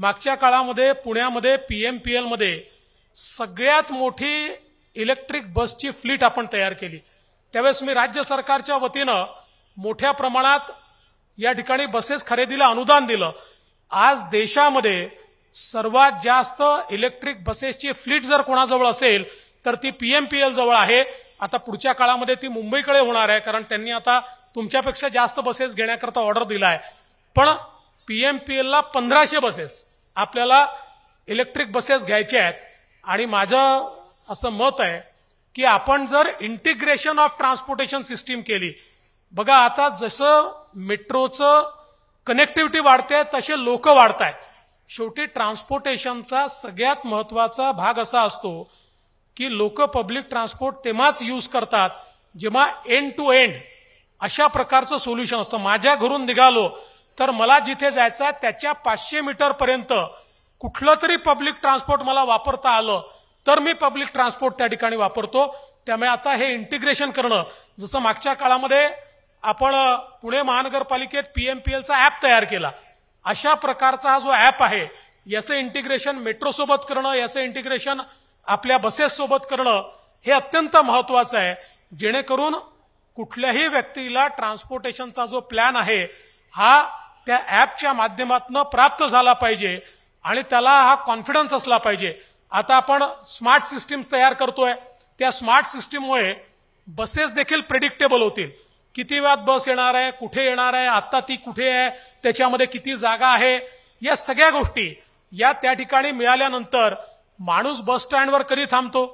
मागच्या काळामध्ये पुण्यामध्ये पी एम पी एलमध्ये सगळ्यात मोठी इलेक्ट्रिक बसची फ्लीट आपण तयार केली त्यावेळेस मी राज्य सरकारच्या वतीनं मोठ्या प्रमाणात या ठिकाणी बसेस खरेदीला अनुदान दिलं आज देशामध्ये सर्वात जास्त इलेक्ट्रिक बसेसची फ्लीट जर कोणाजवळ असेल तर ती पीएमपीएल जवळ आहे आता पुढच्या काळामध्ये ती मुंबईकडे होणार आहे कारण त्यांनी आता तुमच्यापेक्षा जास्त बसेस घेण्याकरता ऑर्डर दिला आहे पण पीएमपीएलला पंधराशे बसेस आपल्याला इलेक्ट्रिक बसेस घ्यायच्या आहेत आणि माझं असं मत आहे की आपण जर इंटिग्रेशन ऑफ ट्रान्सपोर्टेशन सिस्टीम केली बघा आता जसं मेट्रोचं कनेक्टिव्हिटी वाढते तसे लोक वाढत आहेत शेवटी ट्रान्सपोर्टेशनचा सगळ्यात महत्वाचा भाग असा असतो की लोक पब्लिक ट्रान्सपोर्ट तेव्हाच यूज करतात जेव्हा एंड टू एंड अशा प्रकारचं सोल्युशन असतं माझ्या घरून निघालो तर मला जिथे जायचा त्याच्या पाचशे मीटरपर्यंत कुठलं तरी पब्लिक ट्रान्सपोर्ट मला वापरता आलं तर मी पब्लिक ट्रान्सपोर्ट त्या ठिकाणी वापरतो त्यामुळे आता हे इंटिग्रेशन करणं जसं मागच्या काळामध्ये आपण पुणे महानगरपालिकेत पीएमपीएलचा ऍप तयार केला अशा प्रकारचा हा जो ऍप आहे याचं इंटिग्रेशन मेट्रोसोबत करणं याचं इंटिग्रेशन आपल्या बसेससोबत करणं हे अत्यंत महत्वाचं आहे जेणेकरून कुठल्याही व्यक्तीला ट्रान्सपोर्टेशनचा जो प्लॅन आहे हा त्या ॲपच्या माध्यमातून प्राप्त झाला पाहिजे आणि त्याला हा कॉन्फिडन्स असला पाहिजे आता आपण स्मार्ट सिस्टीम तयार करतोय त्या स्मार्ट सिस्टीममुळे बसेस देखील प्रेडिक्टेबल होतील किती वेळात बस येणार आहे कुठे येणार आहे आत्ता ती कुठे आहे त्याच्यामध्ये किती जागा आहे या सगळ्या गोष्टी या त्या ठिकाणी मिळाल्यानंतर माणूस बस स्टँडवर कधी थांबतो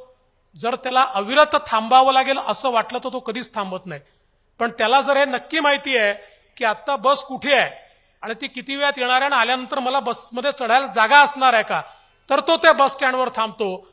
जर त्याला अविरत थांबावं लागेल असं वाटलं तर तो कधीच थांबत नाही पण त्याला जर हे नक्की माहिती आहे की आत्ता बस कुठे आहे आणि ती किती वेळात येणार आहे आणि आल्यानंतर मला बसमध्ये चढायला जागा असणार आहे का तर तो त्या बस स्टँडवर थांबतो